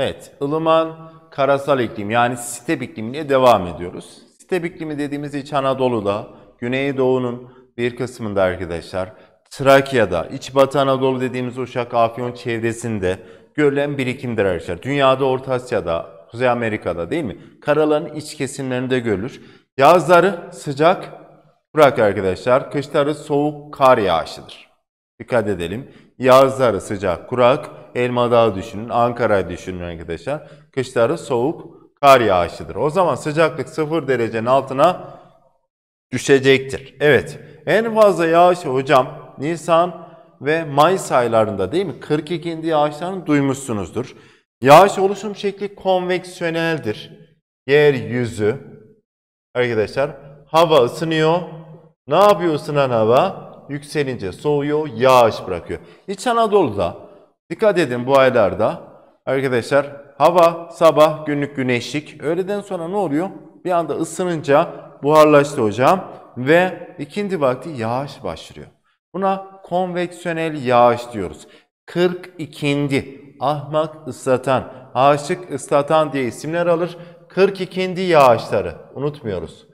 Evet, ılıman karasal iklim yani step iklimine devam ediyoruz. Step iklimi dediğimiz İç Anadolu'da, Güneydoğu'nun bir kısmında arkadaşlar, Trakya'da, İç Batı Anadolu dediğimiz Uşak, Afyon çevresinde görülen birikimdir arkadaşlar. Dünyada, Orta Asya'da, Kuzey Amerika'da değil mi? Karaların iç kesimlerinde görülür. Yazları sıcak, kurak arkadaşlar. Kışları soğuk, kar yağışıdır. Dikkat edelim. Yazları sıcak, kurak, Elma Dağı düşünün, Ankara'yı düşünün arkadaşlar. Kışları soğuk kar yağışıdır. O zaman sıcaklık 0 derecenin altına düşecektir. Evet en fazla yağış hocam Nisan ve Mayıs aylarında değil mi? 42. yağışlarını duymuşsunuzdur. Yağış oluşum şekli konveksiyoneldir. Yer yüzü arkadaşlar hava ısınıyor. Ne yapıyor ısınan hava? Yükselince soğuyor, yağış bırakıyor. İç Anadolu'da Dikkat edin bu aylarda arkadaşlar hava sabah günlük güneşlik. Öğleden sonra ne oluyor? Bir anda ısınınca buharlaştı hocam ve ikindi vakti yağış başlıyor. Buna konveksiyonel yağış diyoruz. 42. ahmak ıslatan, aşık ıslatan diye isimler alır. 42. yağışları unutmuyoruz.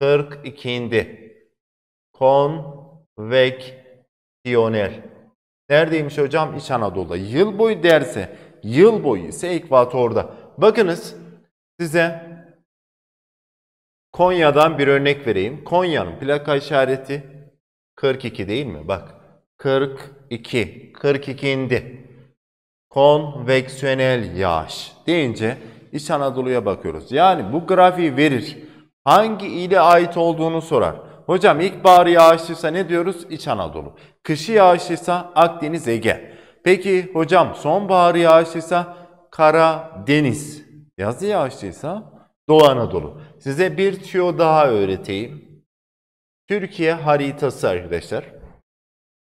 42. Konveksiyonel. Neredeymiş hocam? İç Anadolu'da. Yıl boyu derse, yıl boyu ise ekvatorda. Bakınız size Konya'dan bir örnek vereyim. Konya'nın plaka işareti 42 değil mi? Bak 42, 42 indi. Konveksiyonel yağış deyince İç Anadolu'ya bakıyoruz. Yani bu grafiği verir. Hangi ile ait olduğunu sorar. Hocam ilkbaharı yağışlıysa ne diyoruz? İç Anadolu. Kışı yağışlıysa Akdeniz, Ege. Peki hocam sonbaharı yağışlıysa Karadeniz. Yazı yağışlıysa Doğu Anadolu. Size bir tüyo daha öğreteyim. Türkiye haritası arkadaşlar.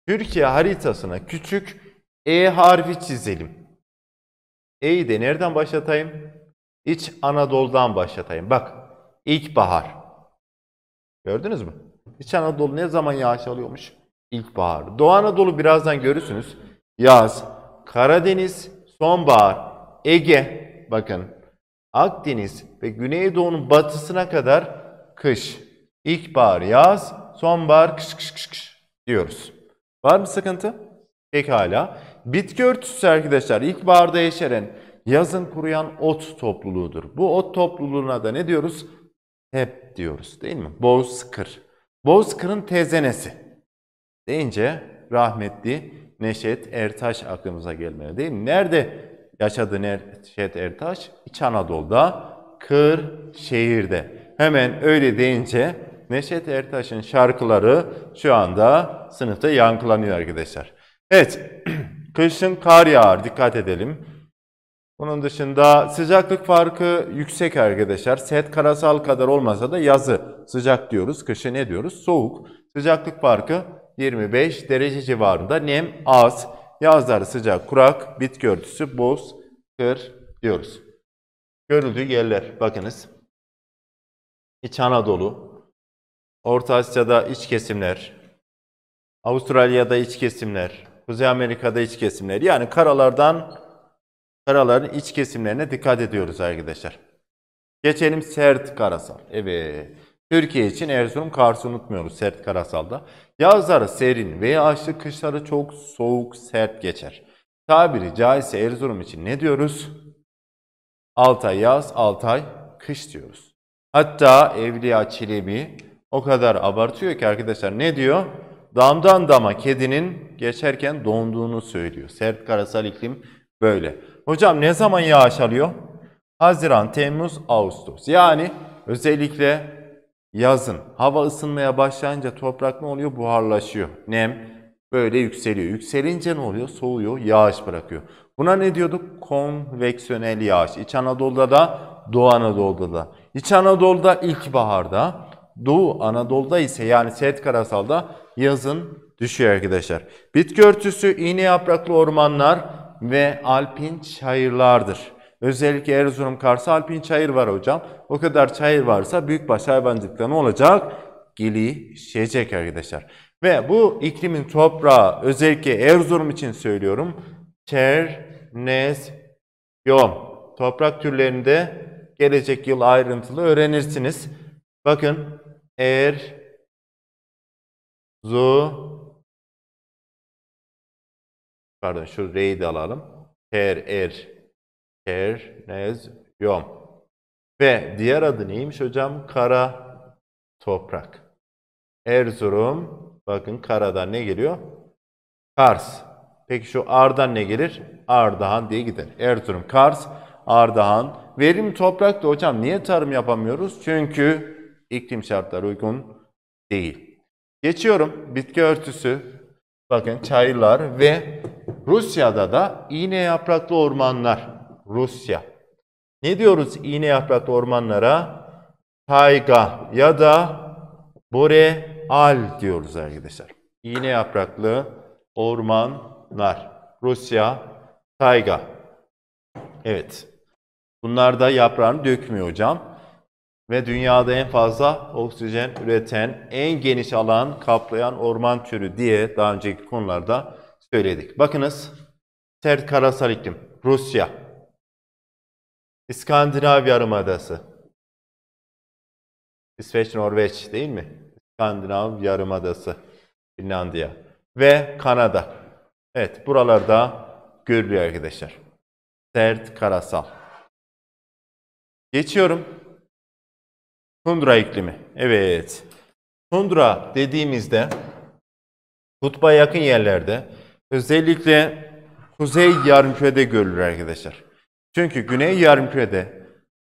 Türkiye haritasına küçük E harfi çizelim. E'yi de nereden başlatayım? İç Anadolu'dan başlatayım. Bak ilkbahar. Gördünüz mü? İç Anadolu ne zaman yağış alıyormuş? İlkbahar. Doğu Anadolu birazdan görürsünüz. Yaz. Karadeniz sonbahar. Ege bakın. Akdeniz ve Güneydoğu'nun batısına kadar kış. İlkbahar yaz, sonbahar kış kış kış kış diyoruz. Var mı sıkıntı? Pekala. Bitki örtüsü arkadaşlar ilkbaharda yeşeren, yazın kuruyan ot topluluğudur. Bu ot topluluğuna da ne diyoruz? Hep diyoruz değil mi? Boz sıkır. Bozkır'ın tezenesi deyince rahmetli Neşet Ertaş aklımıza gelmeli değil mi? Nerede yaşadı Neşet Ertaş? İç Anadolu'da, Kırşehir'de. Hemen öyle deyince Neşet Ertaş'ın şarkıları şu anda sınıfta yankılanıyor arkadaşlar. Evet, kışın kar yağar dikkat edelim. Bunun dışında sıcaklık farkı yüksek arkadaşlar. Set karasal kadar olmasa da yazı sıcak diyoruz. Kışı ne diyoruz? Soğuk. Sıcaklık farkı 25 derece civarında. Nem az. Yazlar sıcak, kurak. Bitki örtüsü boz, kır diyoruz. Görüldüğü yerler bakınız. İç Anadolu, Orta Asya'da iç kesimler, Avustralya'da iç kesimler, Kuzey Amerika'da iç kesimler. Yani karalardan Karaların iç kesimlerine dikkat ediyoruz arkadaşlar. Geçelim sert karasal. Evet. Türkiye için Erzurum Kars'ı unutmuyoruz sert karasalda. Yazları serin veya açlık kışları çok soğuk sert geçer. Tabiri caizse Erzurum için ne diyoruz? 6 ay yaz, 6 ay kış diyoruz. Hatta Evliya Çelebi o kadar abartıyor ki arkadaşlar ne diyor? Damdan dama kedinin geçerken donduğunu söylüyor. Sert karasal iklim böyle. Hocam ne zaman yağış alıyor? Haziran, Temmuz, Ağustos. Yani özellikle yazın hava ısınmaya başlayınca toprak ne oluyor? Buharlaşıyor. Nem böyle yükseliyor. Yükselince ne oluyor? Soğuyor, yağış bırakıyor. Buna ne diyorduk? Konveksiyonel yağış. İç Anadolu'da da, Doğu Anadolu'da da. İç Anadolu'da ilkbaharda, Doğu Anadolu'da ise yani Seyit Karasal'da yazın düşüyor arkadaşlar. Bitki örtüsü, iğne yapraklı ormanlar, ve alpin çayırlardır. Özellikle Erzurum Kars'a alpin çayır var hocam. O kadar çayır varsa büyükbaş hayvancılıkta ne olacak? Gelişecek arkadaşlar. Ve bu iklimin toprağı özellikle Erzurum için söylüyorum. Çernez yom. Toprak türlerinde gelecek yıl ayrıntılı öğrenirsiniz. Bakın Er Pardon şu R'yi de alalım. Her, er, her, nez, yom. Ve diğer adı neymiş hocam? Kara toprak. Erzurum, bakın karadan ne geliyor? Kars. Peki şu Ar'dan ne gelir? Ardahan diye gider. Erzurum, Kars, Ardahan. Verim toprak da hocam niye tarım yapamıyoruz? Çünkü iklim şartları uygun değil. Geçiyorum bitki örtüsü. Bakın çaylar ve Rusya'da da iğne yapraklı ormanlar. Rusya. Ne diyoruz iğne yapraklı ormanlara? Tayga ya da boreal diyoruz arkadaşlar. İğne yapraklı ormanlar. Rusya, tayga. Evet. Bunlar da yaprağını dökmüyor hocam ve dünyada en fazla oksijen üreten, en geniş alan kaplayan orman türü diye daha önceki konularda söyledik. Bakınız, sert karasal iklim, Rusya, İskandinav Yarımadası, İsveç, Norveç değil mi? İskandinav Yarımadası, Finlandiya ve Kanada. Evet, buralarda görülüyor arkadaşlar. Sert karasal. Geçiyorum. Tundra iklimi. Evet. Tundra dediğimizde kutba yakın yerlerde özellikle kuzey yarımkürede görülür arkadaşlar. Çünkü güney yarımkürede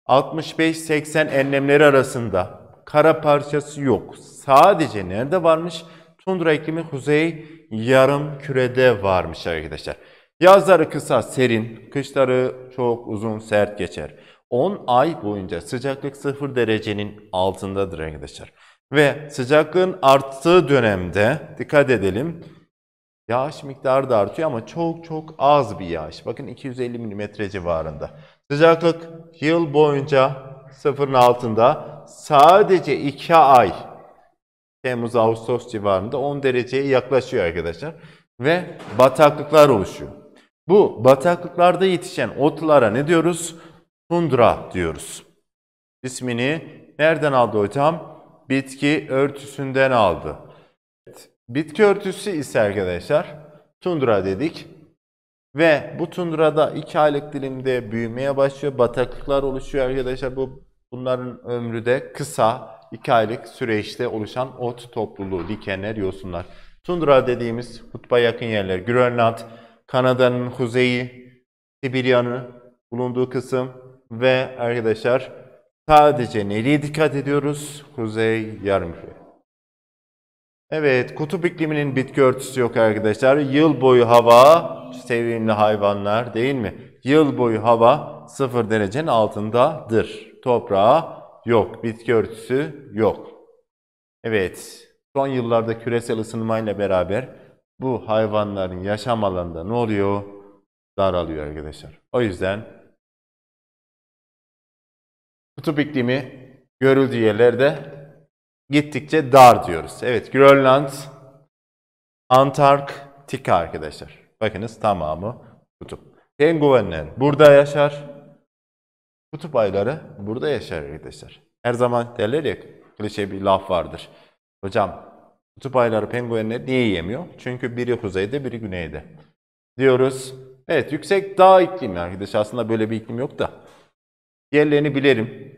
65-80 enlemleri arasında kara parçası yok. Sadece nerede varmış? Tundra iklimi kuzey yarım kürede varmış arkadaşlar. Yazları kısa, serin, kışları çok uzun, sert geçer. 10 ay boyunca sıcaklık 0 derecenin altındadır arkadaşlar. Ve sıcaklığın arttığı dönemde dikkat edelim. Yağış miktarı da artıyor ama çok çok az bir yağış. Bakın 250 mm civarında. Sıcaklık yıl boyunca sıfırın altında sadece 2 ay Temmuz-Ağustos civarında 10 dereceye yaklaşıyor arkadaşlar. Ve bataklıklar oluşuyor. Bu bataklıklarda yetişen otlara ne diyoruz? tundra diyoruz. İsmini nereden aldı hocam? Bitki örtüsünden aldı. Evet. Bitki örtüsü ise arkadaşlar tundra dedik. Ve bu tundrada iki aylık dilimde büyümeye başlıyor. Bataklıklar oluşuyor arkadaşlar. Bu bunların ömrü de kısa. iki aylık süreçte oluşan ot topluluğu, dikenler, yosunlar. Tundra dediğimiz kutba yakın yerler. Grönland, Kanada'nın kuzeyi, Sibirya'nın bulunduğu kısım, ve arkadaşlar sadece nereye dikkat ediyoruz? Kuzey yarımküre. Evet, kutup ikliminin bitki örtüsü yok arkadaşlar. Yıl boyu hava, sevimli hayvanlar değil mi? Yıl boyu hava sıfır derecenin altındadır. toprağa yok, bitki örtüsü yok. Evet, son yıllarda küresel ısınmayla beraber bu hayvanların yaşam alanında ne oluyor? Daralıyor arkadaşlar. O yüzden kutup iklimi görüldüğü yerlerde gittikçe dar diyoruz. Evet Grönland, Antarktika arkadaşlar. Bakınız tamamı kutup. Penguenler burada yaşar. Kutup ayları burada yaşar arkadaşlar. Her zaman derler ya klişe bir laf vardır. Hocam kutup ayları penguenler niye yemiyor? Çünkü biri kuzeyde biri güneyde diyoruz. Evet yüksek dağ iklimi arkadaşlar aslında böyle bir iklim yok da. Yerlerini bilirim.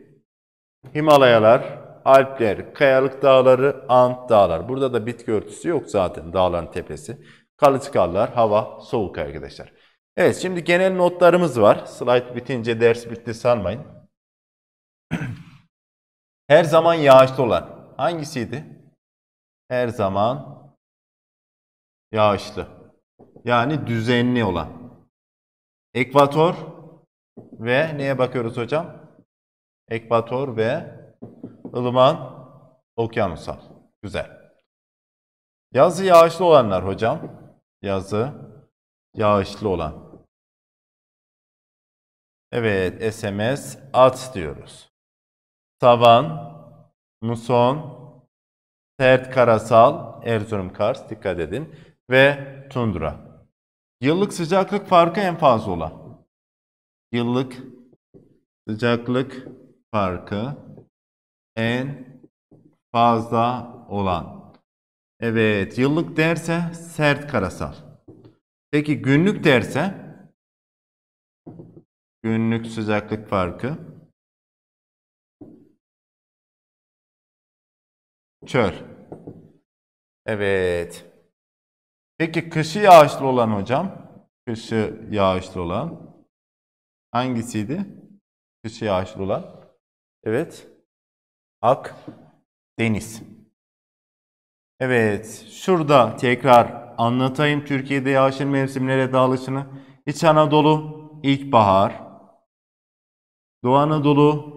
Himalayalar, Alpler, Kayalık Dağları, Ant Dağlar. Burada da bitki örtüsü yok zaten dağların tepesi. Kalıçkallar, hava soğuk arkadaşlar. Evet şimdi genel notlarımız var. Slide bitince ders bitti sanmayın. Her zaman yağışlı olan hangisiydi? Her zaman yağışlı. Yani düzenli olan. Ekvator ve neye bakıyoruz hocam? Ekvator ve ılıman okyanusal. Güzel. Yazı yağışlı olanlar hocam. Yazı yağışlı olan. Evet, SMS at diyoruz. Savan, muson, sert karasal, Erzurum Kars dikkat edin ve tundra. Yıllık sıcaklık farkı en fazla olan yıllık sıcaklık farkı en fazla olan. Evet, yıllık derse sert karasal. Peki günlük derse günlük sıcaklık farkı çöl. Evet. Peki kışı yağışlı olan hocam? Kışı yağışlı olan. Hangisiydi? Kışıya yağışlı olan. Evet. Ak deniz. Evet. Şurada tekrar anlatayım Türkiye'de yağışın mevsimlere dağılışını. İç Anadolu ilkbahar. Doğu Anadolu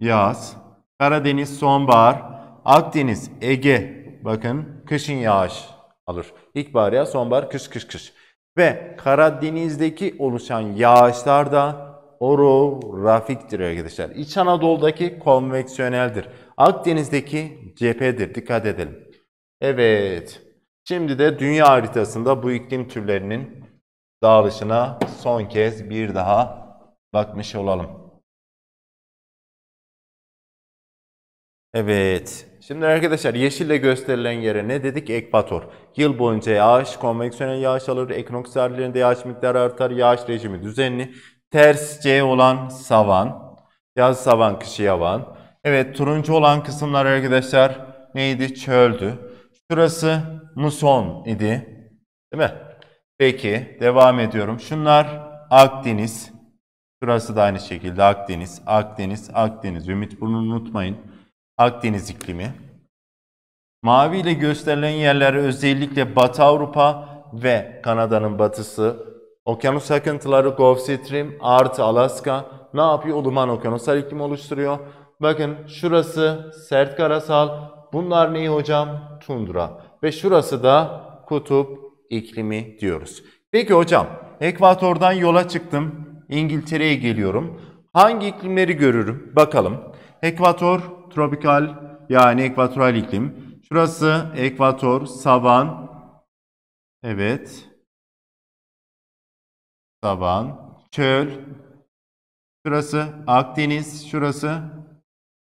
yaz. Karadeniz sonbahar. Akdeniz, Ege bakın kışın yağış alır. İlkbahar ya sonbahar kış kış kış. Ve Karadeniz'deki oluşan yağışlar da orografiktir arkadaşlar. İç Anadolu'daki konveksiyoneldir. Akdeniz'deki cephedir. Dikkat edelim. Evet. Şimdi de dünya haritasında bu iklim türlerinin dağılışına son kez bir daha bakmış olalım. Evet. Şimdi arkadaşlar yeşille gösterilen yere ne dedik? Ekvator. Yıl boyunca yağış, konveksiyonel yağış alır, ekinoks tarihlerinde yağış miktarı artar, yağış rejimi düzenli. Ters C olan savan, yaz savan, kışı yavan. Evet turuncu olan kısımlar arkadaşlar neydi? Çöldü. Şurası muson idi. Değil mi? Peki devam ediyorum. Şunlar Akdeniz. Şurası da aynı şekilde Akdeniz, Akdeniz, Akdeniz. Ümit bunu unutmayın. Akdeniz iklimi. Mavi ile gösterilen yerler özellikle Batı Avrupa ve Kanada'nın batısı, okyanus akıntıları Gulf Stream artı Alaska ne yapıyor? Ilıman okyanuslar iklim oluşturuyor. Bakın şurası sert karasal, bunlar neyi hocam? Tundra. Ve şurası da kutup iklimi diyoruz. Peki hocam, ekvatordan yola çıktım, İngiltere'ye geliyorum. Hangi iklimleri görürüm? Bakalım. Ekvator tropikal yani ekvatoral iklim. Şurası ekvator, savan. Evet. Savan, çöl. Şurası Akdeniz, şurası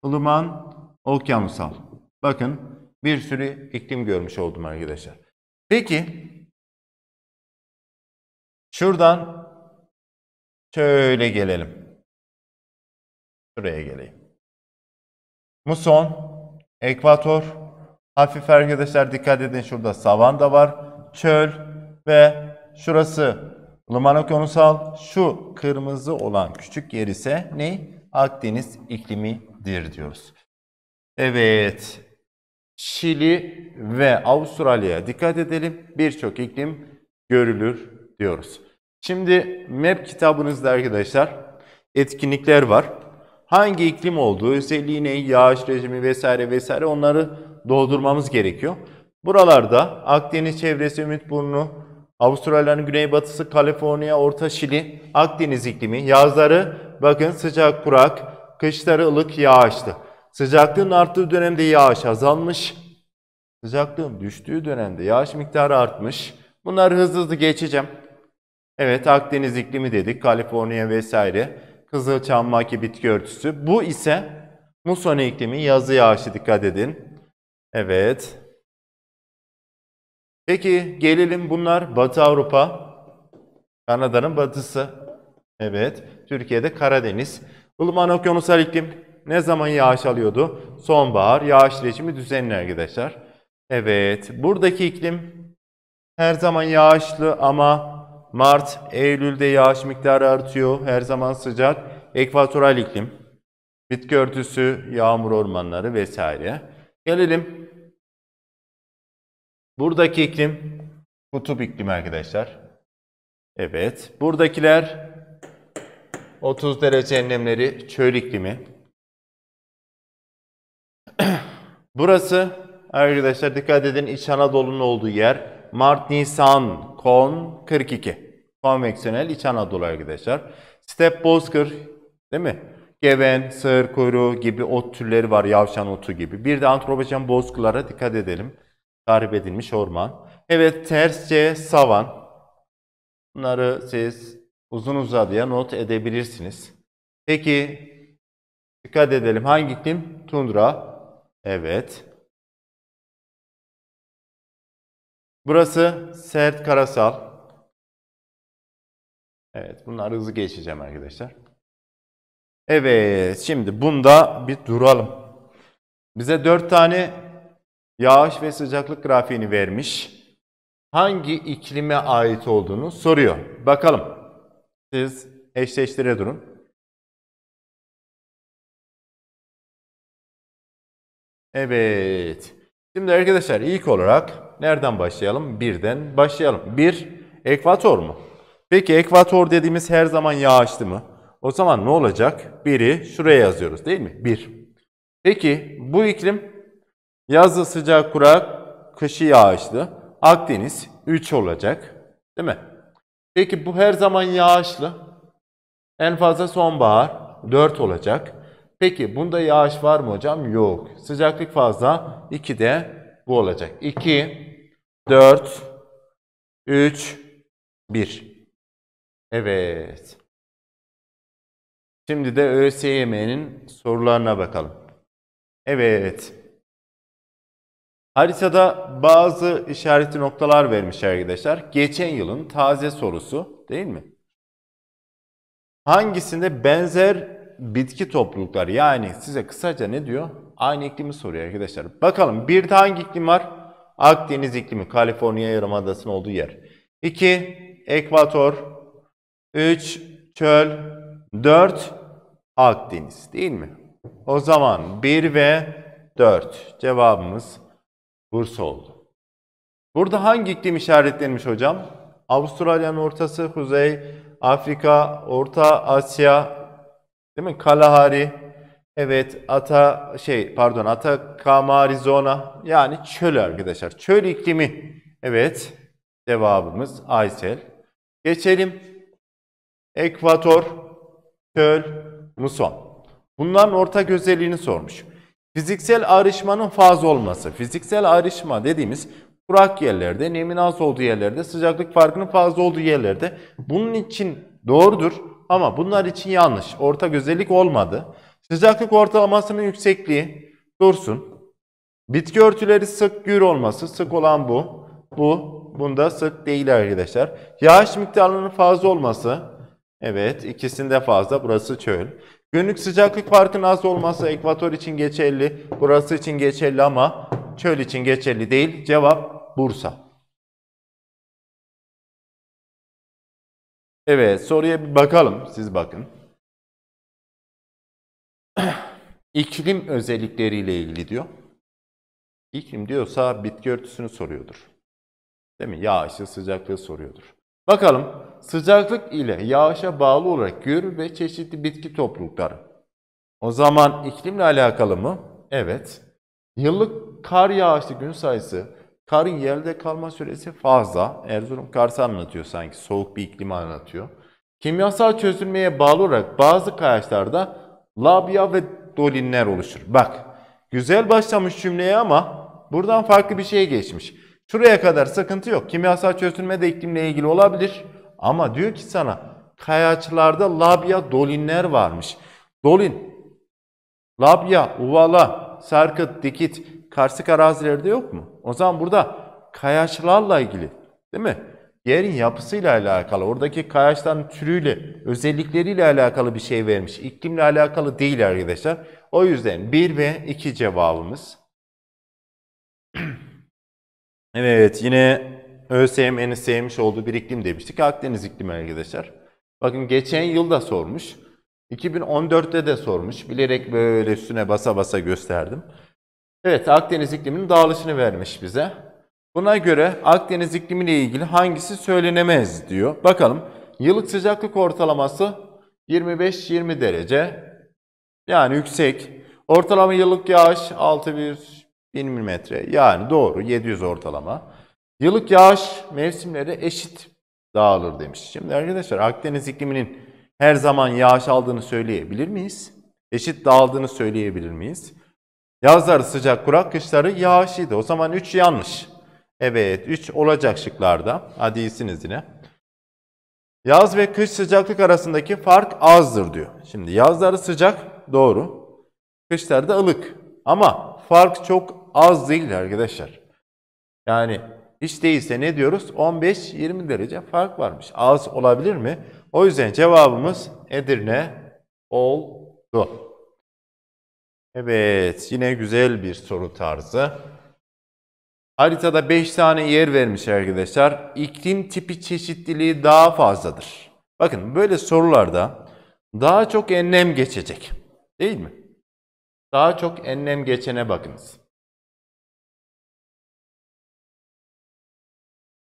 ılıman, okyanusal. Bakın bir sürü iklim görmüş oldum arkadaşlar. Peki şuradan şöyle gelelim. Şuraya geleyim. Muson, ekvator. Hafif arkadaşlar dikkat edin şurada savan da var. Çöl ve şurası ılıman okyanusal. Şu kırmızı olan küçük yer ise ne? Akdeniz iklimidir diyoruz. Evet. Şili ve Avustralya'ya dikkat edelim. Birçok iklim görülür diyoruz. Şimdi map kitabınızda arkadaşlar etkinlikler var hangi iklim olduğu, özelliği ne, yağış rejimi vesaire vesaire onları doldurmamız gerekiyor. Buralarda Akdeniz çevresi ümit burnu, Avustralya'nın güneybatısı Kaliforniya, Orta Şili, Akdeniz iklimi. Yazları bakın sıcak kurak, kışları ılık yağışlı. Sıcaklığın arttığı dönemde yağış azalmış. Sıcaklığın düştüğü dönemde yağış miktarı artmış. Bunları hızlı hızlı geçeceğim. Evet Akdeniz iklimi dedik, Kaliforniya vesaire. Kızılçamlaki bitki örtüsü. Bu ise muson iklimi yazı yağışı dikkat edin. Evet. Peki gelelim bunlar Batı Avrupa. Kanada'nın batısı. Evet. Türkiye'de Karadeniz. Ilıman okyanusal iklim ne zaman yağış alıyordu? Sonbahar yağış rejimi düzenli arkadaşlar. Evet. Buradaki iklim her zaman yağışlı ama Mart, Eylül'de yağış miktarı artıyor. Her zaman sıcak. Ekvatoral iklim. Bitki örtüsü, yağmur ormanları vesaire. Gelelim. Buradaki iklim kutup iklimi arkadaşlar. Evet. Buradakiler 30 derece enlemleri çöl iklimi. Burası arkadaşlar dikkat edin İç Anadolu'nun olduğu yer. Mart-Nisan kon 42. Konveksiyonel İç Anadolu arkadaşlar. Step bozkır değil mi? Geven, sığır kuyruğu gibi ot türleri var. Yavşan otu gibi. Bir de antropojen bozkırlara dikkat edelim. Tarif edilmiş orman. Evet tersçe savan. Bunları siz uzun uzadıya not edebilirsiniz. Peki dikkat edelim. Hangi iklim? Tundra. Evet. Burası Sert Karasal. Evet bunları hızlı geçeceğim arkadaşlar. Evet şimdi bunda bir duralım. Bize 4 tane yağış ve sıcaklık grafiğini vermiş. Hangi iklime ait olduğunu soruyor. Bakalım. Siz eşleştire durun. Evet. Şimdi arkadaşlar ilk olarak Nereden başlayalım? Birden başlayalım. Bir, ekvator mu? Peki ekvator dediğimiz her zaman yağışlı mı? O zaman ne olacak? Biri şuraya yazıyoruz değil mi? Bir. Peki bu iklim yazı sıcak kurak, kışı yağışlı. Akdeniz 3 olacak değil mi? Peki bu her zaman yağışlı. En fazla sonbahar 4 olacak. Peki bunda yağış var mı hocam? Yok. Sıcaklık fazla 2 de bu olacak. 2 4, 3, 1. Evet. Şimdi de ÖSYM'nin sorularına bakalım. Evet. Haritada bazı işaretli noktalar vermiş arkadaşlar. Geçen yılın taze sorusu değil mi? Hangisinde benzer bitki toplulukları yani size kısaca ne diyor? Aynı iklimi soruyor arkadaşlar. Bakalım bir de hangi iklim var? Akdeniz iklimi, Kaliforniya Yarımadası'nın olduğu yer. 2. Ekvator. 3. Çöl. 4. Akdeniz değil mi? O zaman 1 ve 4 cevabımız Bursa oldu. Burada hangi iklim işaretlenmiş hocam? Avustralya'nın ortası, Kuzey, Afrika, Orta Asya, değil mi? Kalahari, Evet Ata şey pardon Atacama Arizona yani çöl arkadaşlar. Çöl iklimi. Evet cevabımız Aysel. Geçelim. Ekvator, çöl, muson. Bunların ortak özelliğini sormuş. Fiziksel ayrışmanın faz olması. Fiziksel ayrışma dediğimiz kurak yerlerde, nemin az olduğu yerlerde, sıcaklık farkının fazla olduğu yerlerde. Bunun için doğrudur ama bunlar için yanlış. Ortak özellik olmadı. Sıcaklık ortalamasının yüksekliği dursun. Bitki örtüleri sık gür olması. Sık olan bu. Bu. Bunda sık değil arkadaşlar. Yağış miktarının fazla olması. Evet ikisinde fazla. Burası çöl. Günlük sıcaklık farkının az olması ekvator için geçerli. Burası için geçerli ama çöl için geçerli değil. Cevap Bursa. Evet soruya bir bakalım. Siz bakın. iklim özellikleriyle ilgili diyor. İklim diyorsa bitki örtüsünü soruyordur. Değil mi? Yağışı, sıcaklığı soruyordur. Bakalım sıcaklık ile yağışa bağlı olarak gür ve çeşitli bitki toplulukları. O zaman iklimle alakalı mı? Evet. Yıllık kar yağışlı gün sayısı, karın yerde kalma süresi fazla. Erzurum karsı anlatıyor sanki, soğuk bir iklim anlatıyor. Kimyasal çözülmeye bağlı olarak bazı kayaçlarda labia ve dolinler oluşur. Bak güzel başlamış cümleye ama buradan farklı bir şey geçmiş. Şuraya kadar sıkıntı yok. Kimyasal çözünme de iklimle ilgili olabilir. Ama diyor ki sana kayaçlarda labia dolinler varmış. Dolin, labia, uvala, sarkıt, dikit karsık arazilerde yok mu? O zaman burada kayaçlarla ilgili değil mi? yerin yapısıyla alakalı, oradaki kayaçların türüyle, özellikleriyle alakalı bir şey vermiş. İklimle alakalı değil arkadaşlar. O yüzden 1 ve 2 cevabımız. evet yine en sevmiş olduğu bir iklim demiştik. Akdeniz iklimi arkadaşlar. Bakın geçen yılda sormuş. 2014'te de sormuş. Bilerek böyle üstüne basa basa gösterdim. Evet Akdeniz ikliminin dağılışını vermiş bize. Buna göre Akdeniz iklimiyle ilgili hangisi söylenemez diyor. Bakalım yıllık sıcaklık ortalaması 25-20 derece. Yani yüksek. Ortalama yıllık yağış 600 bin milimetre Yani doğru 700 ortalama. Yıllık yağış mevsimleri eşit dağılır demiş. Şimdi arkadaşlar Akdeniz ikliminin her zaman yağış aldığını söyleyebilir miyiz? Eşit dağıldığını söyleyebilir miyiz? Yazları sıcak kurak, kışları yağışlıydı. O zaman 3 yanlış. Evet 3 olacak şıklarda. Hadi iyisiniz yine. Yaz ve kış sıcaklık arasındaki fark azdır diyor. Şimdi yazları sıcak doğru. Kışlarda ılık. Ama fark çok az değil arkadaşlar. Yani hiç değilse ne diyoruz? 15-20 derece fark varmış. Az olabilir mi? O yüzden cevabımız Edirne oldu. Evet yine güzel bir soru tarzı. Haritada 5 tane yer vermiş arkadaşlar. İklim tipi çeşitliliği daha fazladır. Bakın böyle sorularda daha çok enlem geçecek. Değil mi? Daha çok enlem geçene bakınız.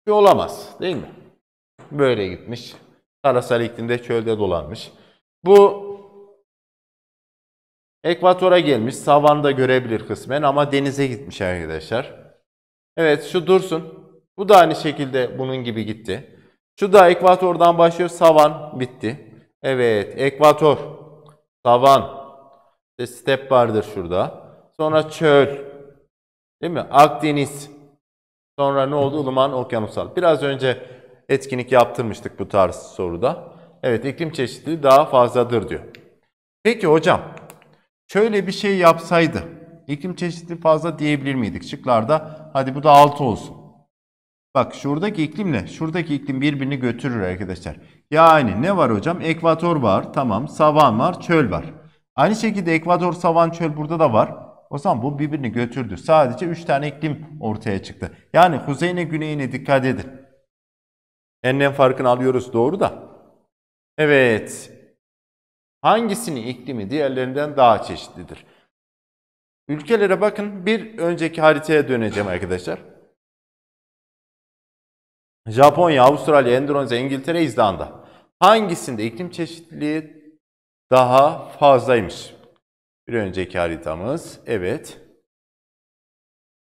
Bir olamaz değil mi? Böyle gitmiş. Karasal iklimde çölde dolanmış. Bu ekvatora gelmiş. Savanda görebilir kısmen ama denize gitmiş arkadaşlar. Evet şu dursun. Bu da aynı şekilde bunun gibi gitti. Şu da ekvatordan başlıyor. Savan bitti. Evet ekvator. Savan. İşte step vardır şurada. Sonra çöl. Değil mi? Akdeniz. Sonra ne oldu? Ilıman okyanusal. Biraz önce etkinlik yaptırmıştık bu tarz soruda. Evet iklim çeşitliliği daha fazladır diyor. Peki hocam şöyle bir şey yapsaydı iklim çeşitliliği fazla diyebilir miydik? Şıklarda Hadi bu da 6 olsun. Bak şuradaki iklimle şuradaki iklim birbirini götürür arkadaşlar. Yani ne var hocam? Ekvator var. Tamam. Savan var. Çöl var. Aynı şekilde ekvator, savan, çöl burada da var. O zaman bu birbirini götürdü. Sadece 3 tane iklim ortaya çıktı. Yani kuzeyine güneyine dikkat edin. Enlem farkını alıyoruz doğru da. Evet. Hangisinin iklimi diğerlerinden daha çeşitlidir? Ülkelere bakın bir önceki haritaya döneceğim arkadaşlar. Japonya, Avustralya, Endonezya, İngiltere, İzlanda. Hangisinde iklim çeşitliliği daha fazlaymış? Bir önceki haritamız. Evet.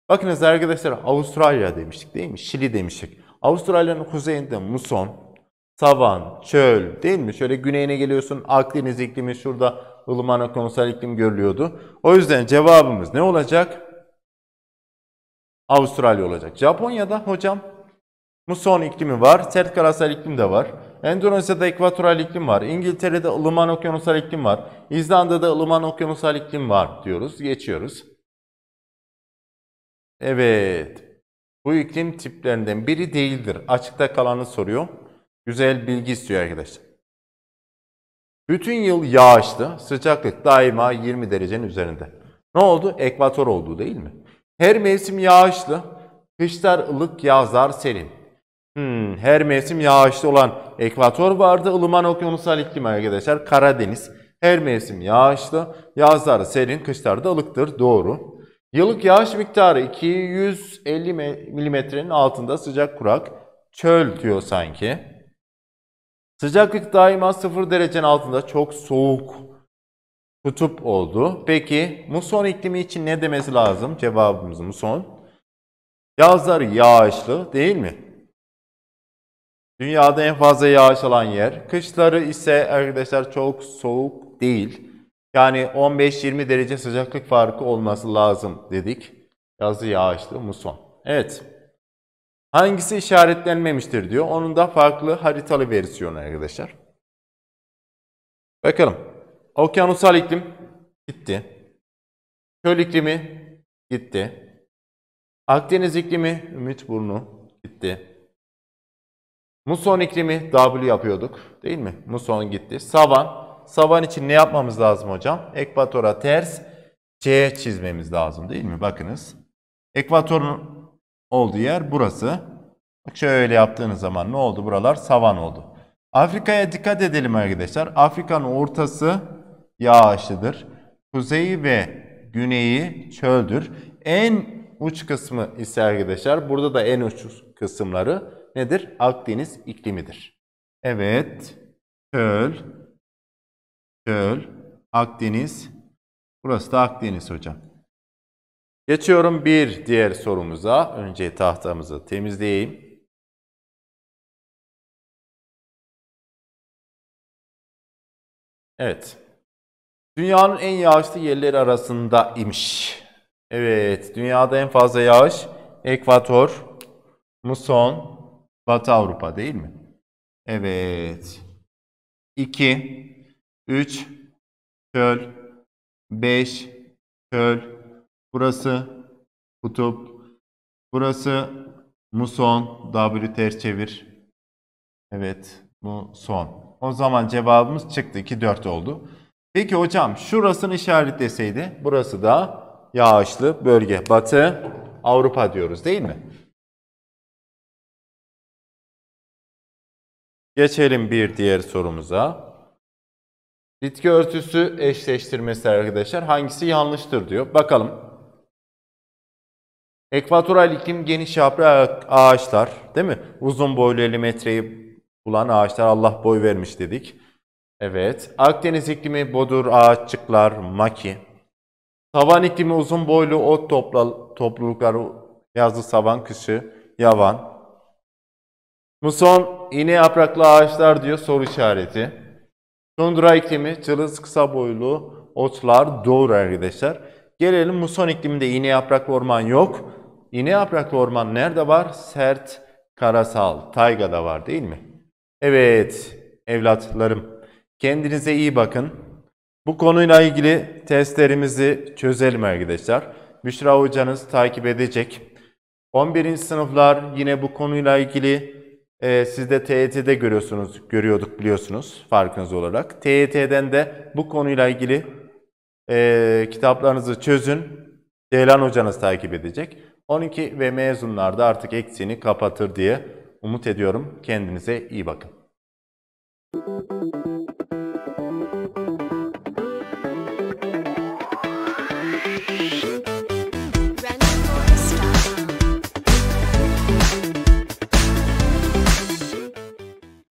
Bakınız arkadaşlar Avustralya demiştik değil mi? Şili demiştik. Avustralya'nın kuzeyinde muson, savan, çöl değil mi? Şöyle güneyine geliyorsun Akdeniz iklimi şurada ılıman okyanusal iklim görülüyordu. O yüzden cevabımız ne olacak? Avustralya olacak. Japonya'da hocam muson iklimi var, sert karasal iklim de var. Endonezya'da ekvatoral iklim var. İngiltere'de ılıman okyanusal iklim var. İzlanda'da ılıman okyanusal iklim var diyoruz. Geçiyoruz. Evet. Bu iklim tiplerinden biri değildir. Açıkta kalanı soruyor. Güzel bilgi istiyor arkadaşlar. Bütün yıl yağışlı, sıcaklık daima 20 derecenin üzerinde. Ne oldu? Ekvator olduğu değil mi? Her mevsim yağışlı, kışlar ılık, yazlar serin. Hmm, her mevsim yağışlı olan ekvator vardı. ılıman okyanusal iklim arkadaşlar. Karadeniz. Her mevsim yağışlı, yazlar serin, kışlar da ılıktır. Doğru. Yıllık yağış miktarı 250 milimetrenin altında sıcak kurak çöl diyor sanki. Sıcaklık daima 0 derecenin altında çok soğuk kutup oldu. Peki muson iklimi için ne demesi lazım? Cevabımız muson. Yazlar yağışlı değil mi? Dünyada en fazla yağış alan yer. Kışları ise arkadaşlar çok soğuk değil. Yani 15-20 derece sıcaklık farkı olması lazım dedik. Yazı yağışlı muson. Evet. Hangisi işaretlenmemiştir diyor. Onun da farklı haritalı versiyonu arkadaşlar. Bakalım. Okyanusal iklim gitti. Çöl iklimi gitti. Akdeniz iklimi Ümit Burnu gitti. Muson iklimi W yapıyorduk değil mi? Muson gitti. Savan. Savan için ne yapmamız lazım hocam? Ekvatora ters C çizmemiz lazım değil mi? Bakınız. Ekvatorun olduğu yer burası. Bak şöyle yaptığınız zaman ne oldu? Buralar savan oldu. Afrika'ya dikkat edelim arkadaşlar. Afrika'nın ortası yağışlıdır. Kuzeyi ve güneyi çöldür. En uç kısmı ise arkadaşlar burada da en uç kısımları nedir? Akdeniz iklimidir. Evet. Çöl. Çöl. Akdeniz. Burası da Akdeniz hocam. Geçiyorum bir diğer sorumuza. Önce tahtamızı temizleyeyim. Evet. Dünyanın en yağışlı yerleri arasında imiş. Evet, dünyada en fazla yağış ekvator, muson, Batı Avrupa değil mi? Evet. 2, 3, çöl, 5, çöl, Burası kutup. Burası muson. W ters çevir. Evet muson. O zaman cevabımız çıktı. 2 4 oldu. Peki hocam şurasını işaretleseydi burası da yağışlı bölge. Batı Avrupa diyoruz değil mi? Geçelim bir diğer sorumuza. Bitki örtüsü eşleştirmesi arkadaşlar hangisi yanlıştır diyor. Bakalım Ekvatoral iklim geniş yapraklı ağaçlar değil mi? Uzun boylu 50 metreyi bulan ağaçlar Allah boy vermiş dedik. Evet. Akdeniz iklimi bodur ağaççıklar, maki. Savan iklimi uzun boylu ot topla, toplulukları yazlı savan, kışı, yavan. Muson iğne yapraklı ağaçlar diyor soru işareti. Tundra iklimi cılız kısa boylu otlar doğru arkadaşlar. Gelelim muson ikliminde iğne yapraklı orman yok. İne yapraklı orman nerede var? Sert, karasal, taygada var değil mi? Evet evlatlarım kendinize iyi bakın. Bu konuyla ilgili testlerimizi çözelim arkadaşlar. Büşra hocanız takip edecek. 11. sınıflar yine bu konuyla ilgili e, siz de TYT'de e görüyorsunuz, görüyorduk biliyorsunuz farkınız olarak. TET'den de bu konuyla ilgili e, kitaplarınızı çözün. Ceylan hocanız takip edecek. 12 ve mezunlarda artık eksiğini kapatır diye umut ediyorum. Kendinize iyi bakın.